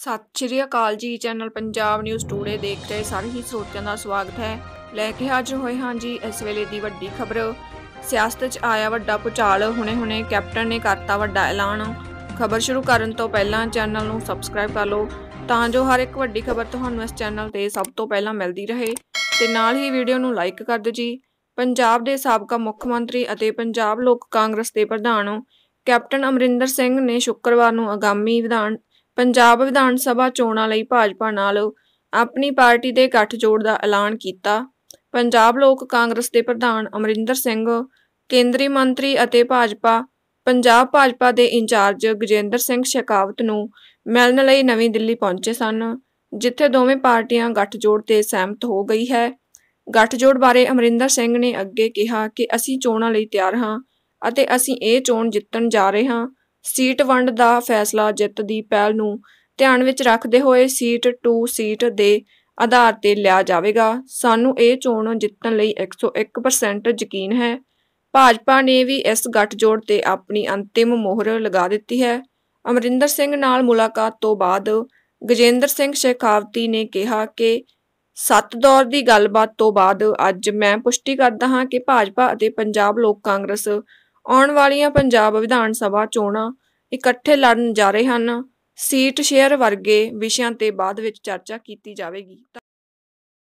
ਸਤਿ ਸ਼੍ਰੀ ਅਕਾਲ ਜੀ channel Punjab news today ਦੇਖ ਰਹੇ ਸਾਰੇ ਹੀ ਸਰੋਤਿਆਂ ਦਾ ਸਵਾਗਤ ਹੈ ਲੈ ਕੇ ਹਾਜ਼ਰ ਹੋਏ ਹਾਂ ਜੀ ਇਸ ਵੇਲੇ ਦੀ ਵੱਡੀ ਖਬਰ ਸਿਆਸਤ 'ਚ ਆਇਆ ਵੱਡਾ ਪੁਚਾਲ ਹੁਣੇ-ਹੁਣੇ ਕੈਪਟਨ ਨੇ ਕਰਤਾ ਵੱਡਾ ਐਲਾਨ ਖਬਰ ਸ਼ੁਰੂ ਕਰਨ ਤੋਂ ਪਹਿਲਾਂ ਚੈਨਲ ਨੂੰ ਸਬਸਕ੍ਰਾਈਬ ਕਰ ਲਓ ਤਾਂ ਜੋ ਹਰ ਇੱਕ ਵੱਡੀ ਖਬਰ ਤੁਹਾਨੂੰ ਇਸ ਚੈਨਲ ਤੇ ਸਭ ਤੋਂ ਪਹਿਲਾਂ ਮਿਲਦੀ ਰਹੇ ਤੇ ਨਾਲ ਹੀ ਵੀਡੀਓ ਨੂੰ ਲਾਈਕ ਕਰ ਦਿਓ ਜੀ ਪੰਜਾਬ ਦੇ ਸਾਬਕਾ ਮੁੱਖ ਮੰਤਰੀ ਅਤੇ ਪੰਜਾਬ ਲੋਕ ਕਾਂਗਰਸ ਦੇ ਪ੍ਰਧਾਨ ਕੈਪਟਨ ਅਮਰਿੰਦਰ ਸਿੰਘ ਨੇ ਸ਼ੁੱਕਰਵਾਰ ਨੂੰ ਆਗਾਮੀ ਵਿਧਾਨ ਪੰਜਾਬ ਵਿਧਾਨ ਸਭਾ ਚੋਣਾਂ ਲਈ ਭਾਜਪਾ ਨਾਲ ਆਪਣੀ ਪਾਰਟੀ ਦੇ ਗੱਠਜੋੜ ਦਾ ਐਲਾਨ ਕੀਤਾ ਪੰਜਾਬ ਲੋਕ ਕਾਂਗਰਸ ਦੇ ਪ੍ਰਧਾਨ ਅਮਰਿੰਦਰ ਸਿੰਘ ਕੇਂਦਰੀ ਮੰਤਰੀ ਅਤੇ ਭਾਜਪਾ ਪੰਜਾਬ ਭਾਜਪਾ ਦੇ ਇੰਚਾਰਜ ਗਜੇਂਦਰ ਸਿੰਘ ਸ਼ਕਾਵਤ ਨੂੰ ਮਿਲਣ ਲਈ ਨਵੀਂ ਦਿੱਲੀ ਪਹੁੰਚੇ ਸਨ ਜਿੱਥੇ ਦੋਵੇਂ ਪਾਰਟੀਆਂ ਗੱਠਜੋੜ ਤੇ ਸਹਿਮਤ ਹੋ ਗਈ ਹੈ ਗੱਠਜੋੜ ਬਾਰੇ ਅਮਰਿੰਦਰ ਸਿੰਘ ਨੇ ਅੱਗੇ ਕਿਹਾ ਕਿ ਅਸੀਂ ਚੋਣਾਂ ਲਈ ਤਿਆਰ ਹਾਂ ਅਤੇ ਅਸੀਂ ਇਹ ਚੋਣ ਜਿੱਤਣ ਜਾ ਰਹੇ ਹਾਂ ਸੀਟ ਵੰਡ ਦਾ ਫੈਸਲਾ ਜਿੱਤ ਦੀ ਪਹਿਲ ਨੂੰ ਧਿਆਨ ਵਿੱਚ ਰੱਖਦੇ ਹੋਏ ਸੀਟ ਟੂ ਸੀਟ ਦੇ ਆਧਾਰ ਤੇ ਲਿਆ ਜਾਵੇਗਾ ਸਾਨੂੰ ਇਹ ਚੋਣ ਜਿੱਤਣ ਲਈ 101% ਯਕੀਨ ਹੈ ਭਾਜਪਾ ਨੇ ਵੀ ਇਸ ਗੱਠਜੋੜ ਤੇ ਆਪਣੀ ਅੰਤਿਮ ਮੋਹਰ ਲਗਾ ਦਿੱਤੀ ਹੈ ਅਮਰਿੰਦਰ ਸਿੰਘ ਨਾਲ ਮੁਲਾਕਾਤ ਤੋਂ ਬਾਅਦ ਗਜੇਂਦਰ ਸਿੰਘ ਸ਼ੇਖਾਵਤੀ ਨੇ ਕਿਹਾ ਕਿ ਸੱਤ ਦੌਰ ਦੀ ਗੱਲਬਾਤ ਤੋਂ ਬਾਅਦ ਅੱਜ ਮੈਂ ਪੁਸ਼ਟੀ ਕਰਦਾ ਹਾਂ ਕਿ ਭਾਜਪਾ ਅਤੇ ਪੰਜਾਬ ਲੋਕ ਕਾਂਗਰਸ ਆਉਣ ਵਾਲੀਆਂ ਪੰਜਾਬ ਵਿਧਾਨ ਸਭਾ ਚੋਣਾਂ ਇਕੱਠੇ ਲੜਨ ਜਾ ਰਹੇ ਹਨ ਸੀਟ ਸ਼ੇਅਰ ਵਰਗੇ ਵਿਸ਼ਿਆਂ ਤੇ ਬਾਅਦ ਵਿੱਚ ਚਰਚਾ ਕੀਤੀ ਜਾਵੇਗੀ